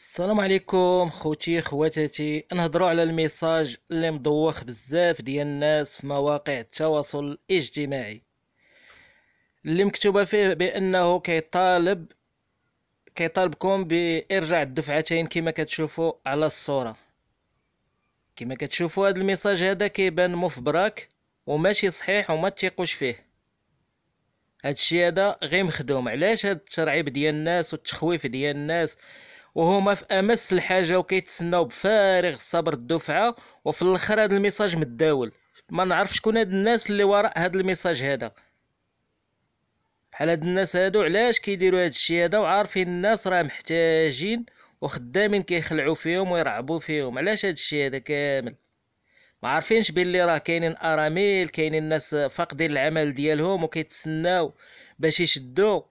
السلام عليكم خوتي خواتاتي نهضروا على الميساج اللي مدوخ بزاف ديال الناس في مواقع التواصل الاجتماعي اللي مكتوبه فيه بانه كيطالب كيطالبكم بارجاع الدفعتين كما كتشوفوا على الصوره كما كتشوفوا هذا الميساج هذا كيبان مفبرك وماشي صحيح وما تيقوش فيه هادشي هذا غير مخدوم علاش هاد الترعيب ديال الناس والتخويف ديال الناس وهما في امس الحاجه وكيتسناو بفارغ الصبر الدفعه وفي الاخر هذا الميساج متداول ما نعرف شكون هاد الناس اللي وراء هاد الميساج هذا بحال هاد الناس هادو علاش كيديروا هاد الشيء هذا وعارفين الناس راه محتاجين وخدامين كيخلعوا فيهم ويرعبوا فيهم علاش هاد الشيء هذا كامل ما عارفينش باللي راه كاينين اراميل كاينين ناس فاقدين العمل ديالهم وكيتسناو باش يشدوا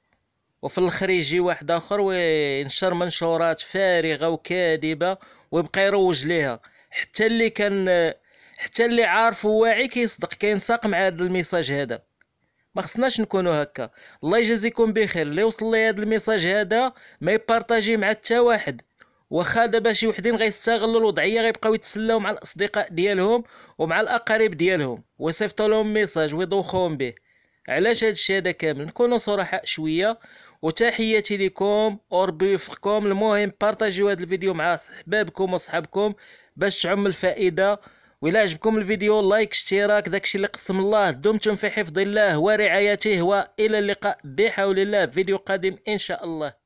وفي الاخر يجي واحد اخر وينشر منشورات فارغه وكاذبه ويبقى يروج ليها حتى اللي كان حتى اللي عارف وواعي كيصدق كينساق مع هذا الميساج هذا ما خصناش نكونوا هكا الله يجازيكم بخير اللي وصل لي هذا الميساج هذا ما يبارطاجي مع حتى واحد واخا دابا شي وحدين غيستغلوا الوضعيه غيبقاو يتسلاو مع الاصدقاء ديالهم ومع الاقارب ديالهم ويصيفطوا لهم ميساج ويدوخوهم به علاش هاد الشيء هذا كامل نكونوا صراحه شويه وتحياتي لكم وربي يوفقكم المهم بارطاجيو هذا الفيديو مع احبابكم وصحابكم باش تعم الفائده الى عجبكم الفيديو لايك اشتراك داكشي اللي قسم الله دمتم في حفظ الله ورعايته والى اللقاء بحول الله فيديو قادم ان شاء الله